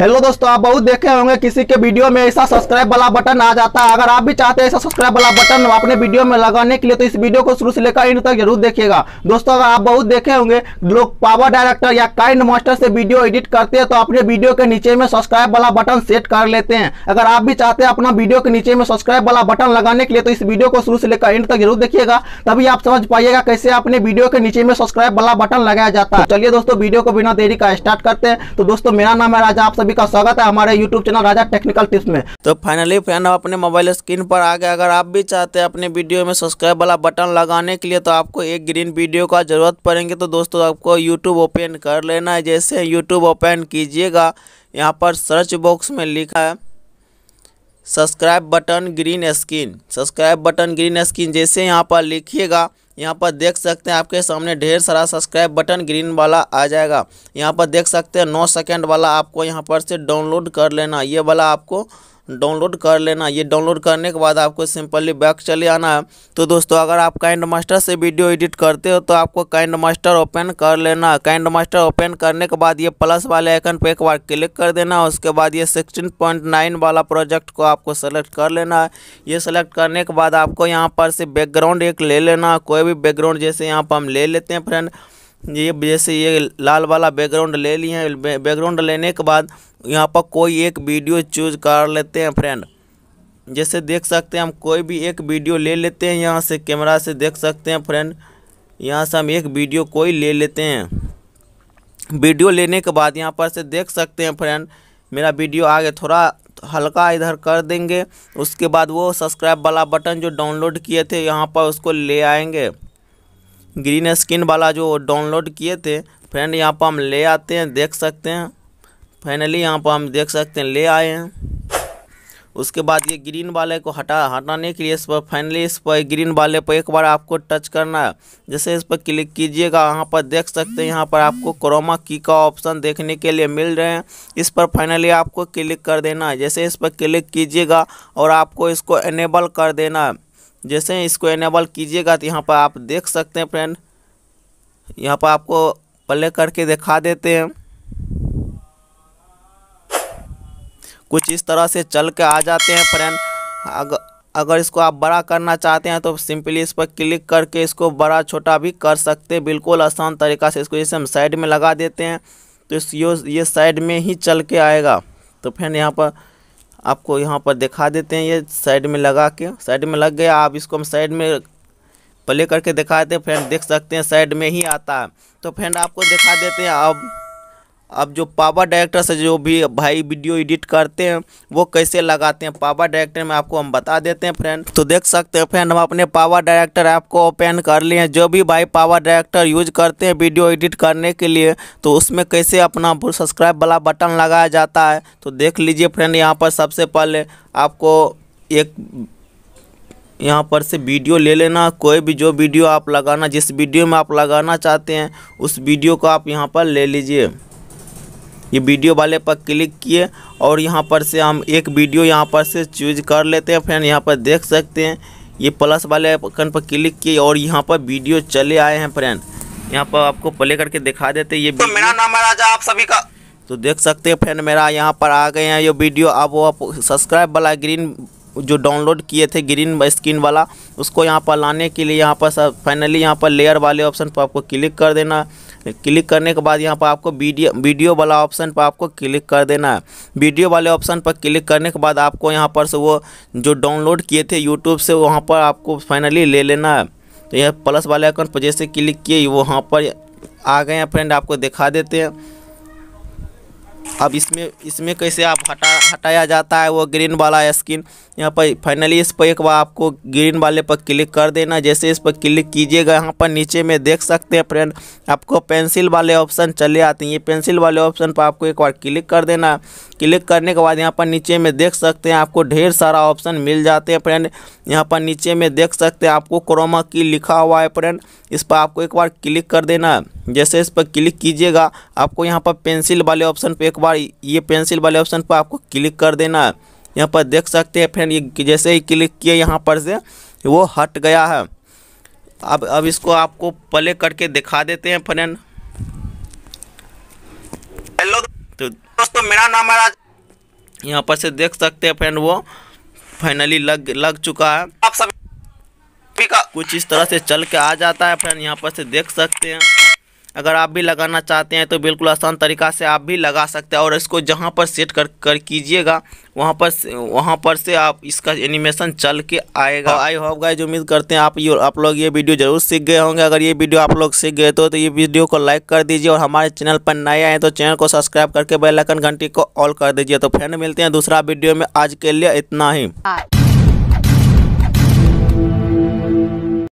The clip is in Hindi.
हेलो दोस्तों आप बहुत देखे होंगे किसी के वीडियो में ऐसा सब्सक्राइब वाला बटन आ जाता है अगर आप भी चाहते हैं ऐसा सब्सक्राइब वाला बटन अपने वीडियो में लगाने के लिए तो इस वीडियो को शुरू से लेकर इन तक जरूर देखिएगा दोस्तों अगर आप बहुत देखे होंगे लोग पावर डायरेक्टर या काइंड मास्टर से वीडियो एडिट करते हैं तो अपने वीडियो के नीचे में सब्सक्राइब वाला बटन सेट कर लेते हैं अगर आप भी चाहते हैं अपना वीडियो के नीचे में सब्सक्राइब वाला बटन लगाने के लिए तो इस वीडियो को शुरू से लेकर इन तक जरूर देखिएगा तभी आप समझ पाइएगा कैसे अपने वीडियो के नीचे में सब्सक्राइब वाला बटन लगाया जाता है तो चलिए दोस्तों वीडियो को बिना देरी का स्टार्ट करते हैं तो दोस्तों मेरा नाम है राजा आप सभी का स्वागत है हमारे YouTube channel Raja technical tips में तो फाइनली फैन अपने मोबाइल स्क्रीन पर आ गए अगर आप भी चाहते हैं अपने वीडियो में सब्सक्राइब वाला बटन लगाने के लिए तो आपको एक ग्रीन वीडियो का जरूरत पड़ेंगे तो दोस्तों आपको यूट्यूब ओपन कर लेना है जैसे यूट्यूब ओपन कीजिएगा यहाँ पर सर्च बॉक्स में लिखा है subscribe button green screen subscribe button green screen जैसे यहाँ पर लिखिएगा यहाँ पर देख सकते हैं आपके सामने ढेर सारा सब्सक्राइब बटन ग्रीन वाला आ जाएगा यहाँ पर देख सकते हैं नौ सेकेंड वाला आपको यहाँ पर से डाउनलोड कर लेना ये वाला आपको डाउनलोड कर लेना ये डाउनलोड करने के बाद आपको सिंपली बैक चले आना है तो दोस्तों अगर आप काइंड मास्टर से वीडियो एडिट करते हो तो आपको काइंड मास्टर ओपन कर लेना काइंड मास्टर ओपन करने के बाद ये प्लस वाले आइकन पर एक बार क्लिक कर देना उसके बाद ये नाइन वाला प्रोजेक्ट को आपको सेलेक्ट कर लेना है ये सेलेक्ट करने के बाद आपको यहाँ पर से बैकग्राउंड एक ले लेना कोई भी बैकग्राउंड जैसे यहाँ पर हम ले लेते हैं फ्रेंड ये जैसे ये लाल वाला बैकग्राउंड ले लिए हैं बैकग्राउंड लेने के बाद यहाँ पर कोई एक वीडियो चूज कर लेते हैं फ्रेंड जैसे देख सकते हैं हम कोई भी एक वीडियो ले लेते हैं यहाँ से कैमरा से देख सकते हैं फ्रेंड यहाँ से हम एक वीडियो कोई ले लेते हैं वीडियो लेने के बाद यहाँ पर से देख सकते हैं फ्रेंड मेरा वीडियो आगे थोड़ा हल्का इधर कर देंगे उसके बाद वो सब्सक्राइब वाला बटन जो डाउनलोड किए थे यहाँ पर उसको ले आएंगे ग्रीन स्किन वाला जो डाउनलोड किए थे फ्रेंड यहाँ पर हम ले आते हैं देख सकते हैं फाइनली यहाँ पर हम देख सकते हैं ले आए हैं उसके बाद ये ग्रीन वाले को हटा हटाने के लिए इस पर फाइनली इस पर ग्रीन वाले पर एक बार आपको टच करना है जैसे इस पर क्लिक कीजिएगा यहाँ पर देख सकते हैं यहाँ पर आपको क्रोमा की का ऑप्शन देखने के लिए मिल रहे हैं इस पर फाइनली आपको क्लिक कर देना है जैसे इस पर क्लिक कीजिएगा और आपको इसको एनेबल कर देना है जैसे इसको एनेबल कीजिएगा तो यहाँ पर आप देख सकते हैं फ्रेंड यहाँ पर आपको प्ले करके दिखा देते हैं कुछ इस तरह से चल के आ जाते हैं फ्रेंड अगर अगर इसको आप बड़ा करना चाहते हैं तो सिंपली इस पर क्लिक करके इसको बड़ा छोटा भी कर सकते हैं बिल्कुल आसान तरीका से इसको जैसे हम साइड में लगा देते हैं तो इस ये साइड में ही चल के आएगा तो फ्रेंड यहाँ पर आपको यहाँ पर दिखा देते हैं ये साइड में लगा के साइड में लग गया आप इसको हम साइड में प्ले करके दिखा देते हैं फ्रेंड देख सकते हैं साइड में ही आता है तो फ्रेंड आपको दिखा देते हैं अब अब जो पावर डायरेक्टर से जो भी भाई वीडियो एडिट करते हैं वो कैसे लगाते हैं पावर डायरेक्टर में आपको हम बता देते हैं फ्रेंड तो देख सकते हैं फ्रेंड हम अपने पावर डायरेक्टर ऐप को ओपन कर लिए हैं जो भी भाई पावर डायरेक्टर यूज करते हैं वीडियो एडिट करने के लिए तो उसमें कैसे अपना सब्सक्राइब वाला बटन लगाया जाता है तो देख लीजिए फ्रेंड यहाँ पर सबसे पहले आपको एक यहाँ पर से वीडियो ले लेना कोई भी जो वीडियो आप लगाना जिस वीडियो में आप लगाना चाहते हैं उस वीडियो को आप यहाँ पर ले लीजिए ये वीडियो वाले पर क्लिक किए और यहाँ पर से हम एक वीडियो यहाँ पर से चूज कर लेते हैं फ्रेंड यहाँ पर देख सकते हैं ये प्लस वाले आइकन पर क्लिक किए और यहाँ पर वीडियो चले आए हैं फ्रेंड यहाँ पर आपको प्ले करके दिखा देते ये तो मेरा नाम है राजा आप सभी का तो देख सकते हैं फ्रेंड मेरा यहाँ पर आ गए हैं ये वीडियो अब वो आप सब्सक्राइब वाला ग्रीन जो डाउनलोड किए थे ग्रीन स्क्रीन वाला उसको यहाँ पर लाने के लिए यहाँ पर सब फाइनली यहाँ पर लेयर वाले ऑप्शन पर आपको क्लिक कर देना पे क्लिक करने के बाद यहाँ पर आपको वीडियो वीडियो वाला ऑप्शन पर आपको क्लिक कर देना है वीडियो वाले ऑप्शन पर क्लिक करने के बाद आपको यहाँ पर से वो जो डाउनलोड किए थे यूट्यूब से वहाँ पर आपको फाइनली ले लेना है तो यह प्लस वाले अकाउंट पर जैसे क्लिक किए वो वहाँ पर आ गए हैं फ्रेंड आपको दिखा देते हैं अब इसमें इसमें कैसे आप हटा हटाया जाता है वो ग्रीन वाला स्किन यहाँ पर फाइनली इस पर एक बार आपको ग्रीन वाले पर क्लिक कर देना जैसे इस पर क्लिक कीजिएगा यहाँ पर नीचे में देख सकते हैं फ्रेंड आपको पेंसिल वाले ऑप्शन चले आते हैं ये पेंसिल वाले ऑप्शन पर आपको एक बार क्लिक कर देना क्लिक करने के बाद यहाँ पर नीचे में देख सकते हैं आपको ढेर सारा ऑप्शन मिल जाते हैं फ्रेंड यहाँ पर नीचे में देख सकते हैं आपको क्रोमा की लिखा हुआ है फ्रेंड इस पर आपको एक बार क्लिक कर देना जैसे इस पर क्लिक कीजिएगा आपको यहाँ पर पेंसिल वाले ऑप्शन पर एक बार ये पेंसिल वाले ऑप्शन पर आपको क्लिक कर देना है यहाँ पर देख सकते हैं फ्रेंड ये जैसे ही क्लिक किए यहाँ पर से वो हट गया है अब अब इसको आपको प्ले करके दिखा देते हैं फ्रेंड हेलो तो दोस्तों मेरा नाम है यहाँ पर से देख सकते हैं फ्रेंड वो फाइनली लग लग चुका है आप सब का कुछ इस तरह से चल के आ जाता है फ्रेंड यहाँ पर से देख सकते हैं अगर आप भी लगाना चाहते हैं तो बिल्कुल आसान तरीका से आप भी लगा सकते हैं और इसको जहाँ पर सेट कर कर कीजिएगा वहाँ पर वहाँ पर से आप इसका एनिमेशन चल के आएगा आई होप गाइज उम्मीद करते हैं आप ये आप लोग ये वीडियो जरूर सीख गए होंगे अगर ये वीडियो आप लोग सीख गए तो, तो ये वीडियो को लाइक कर दीजिए और हमारे चैनल पर नए आए तो चैनल को सब्सक्राइब करके बेलाइकन घंटी को ऑल कर दीजिए तो फ्रेंड मिलते हैं दूसरा वीडियो में आज के लिए इतना ही